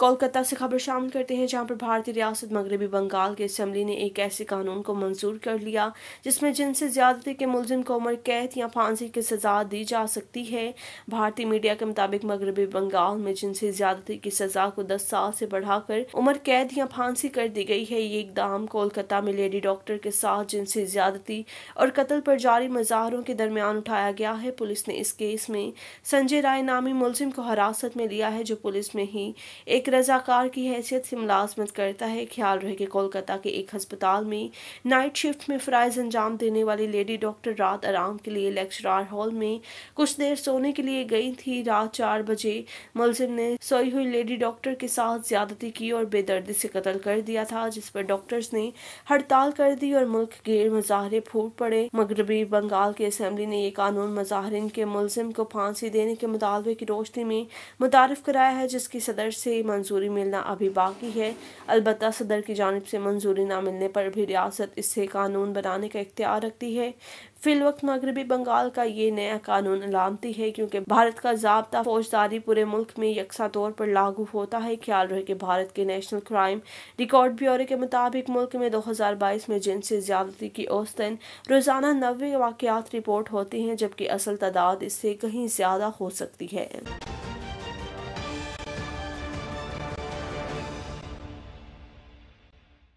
कोलकाता से खबर शामिल करते हैं जहां पर भारतीय रियासत मगरबी बंगाल की असम्बली ने एक ऐसे कानून को मंजूर कर लिया जिसमें जिनसे ज्यादती के मुलजिम को उम्र कैद या फांसी की सजा दी जा सकती है भारतीय मीडिया के मुताबिक मगरबी बंगाल में जिनसे ज्यादती की सजा को दस साल से बढ़ाकर उम्र कैद या फांसी कर दी गई है ये इकदाम कोलकाता में लेडी डॉक्टर के साथ जिनसे ज्यादती और कत्ल पर जारी मजाहरों के दरमियान उठाया गया है पुलिस ने इस केस में संजय राय नामी मुलजिम को हिरासत में लिया है जो पुलिस में ही एक रजाकार की हैसियत से मुलाजमत करता है ख्याल रहे कि कोलकाता के एक हस्पताल में नाइट शिफ्ट में फ़राइज अंजाम देने वाली लेडी डॉक्टर रात आराम के लिए लेक्चरार हॉल में कुछ देर सोने के लिए गई थी रात चार बजे मुलजिम ने सोई हुई लेडी डॉक्टर के साथ ज्यादती की और बेदर्दी से कत्ल कर दिया था जिस पर डॉक्टर्स ने हड़ताल कर दी और मुल्क गैर मुजाहरे फूट पड़े मगरबी बंगाल की असम्बली ने यह कानून मजाहरीन के मुलिम को फांसी देने के मुतालबे की रोशनी में मुतारफ कराया है जिसकी सदर से मंजूरी मिलना अभी बाकी है अलबत् सदर की जानब से मंजूरी ना मिलने पर भी रियासत इससे कानून बनाने का इख्तियार रखती है वक्त मगरबी बंगाल का ये नया कानून लामती है क्योंकि भारत का जबता फौजदारी पूरे मुल्क में यकसा तौर पर लागू होता है ख्याल रहे कि भारत के नेशनल क्राइम रिकॉर्ड ब्यूरो के मुताबिक मुल्क में दो हज़ार बाईस में जिनसे ज्यादती की औसतन रोज़ाना नबे वाकत रिपोर्ट होती हैं जबकि असल तादाद इससे कहीं ज़्यादा हो सकती है